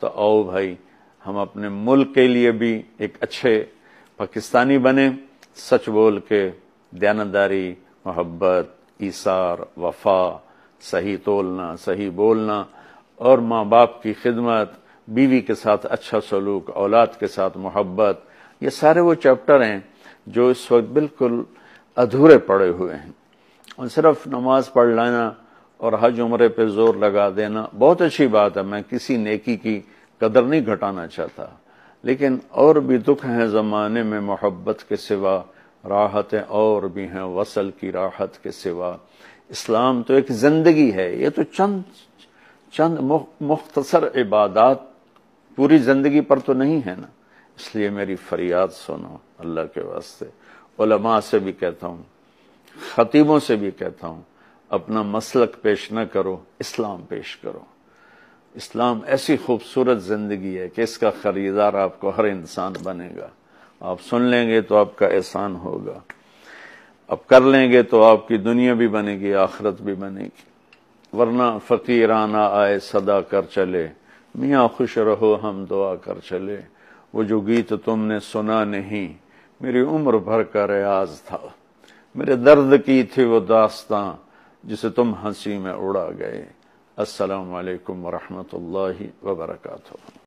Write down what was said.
तो आओ भाई हम अपने मुल्क के लिए भी एक अच्छे पाकिस्तानी बने सच बोल के दयानदारी मोहब्बत ईसार वफा सही तोलना सही बोलना और माँ बाप की खिदमत बीवी के साथ अच्छा सलूक औलाद के साथ मोहब्बत ये सारे वो चैप्टर हैं जो इस वक्त बिल्कुल अधूरे पड़े हुए हैं और सिर्फ नमाज पढ़ लाना और हज उम्र पे जोर लगा देना बहुत अच्छी बात है मैं किसी नेकी की कदर नहीं घटाना चाहता लेकिन और भी दुख हैं ज़माने में मोहब्बत के सिवा राहतें और भी हैं वसल की राहत के सिवा इस्लाम तो एक ज़िंदगी है ये तो चंद चंद मुख्तसर इबादत पूरी ज़िंदगी पर तो नहीं है ना इसलिए मेरी फरियाद सुनो अल्लाह के वास्ते उलमा से भी कहता हूँ ख़तीबों से भी कहता हूँ अपना मसलक पेश न करो इस्लाम पेश करो इस्लाम ऐसी खूबसूरत ज़िंदगी है कि इसका ख़रीदार आपको हर इंसान बनेगा आप सुन लेंगे तो आपका एहसान होगा अब कर लेंगे तो आपकी दुनिया भी बनेगी आखरत भी बनेगी वरना फ़कीराना आए सदा कर चले मियाँ खुश रहो हम दुआ कर चले वो जो गीत तुमने सुना नहीं मेरी उम्र भर का रियाज था मेरे दर्द की थी वो दास्तां जिसे तुम हंसी में उड़ा गए असलकम वरहमल वर्का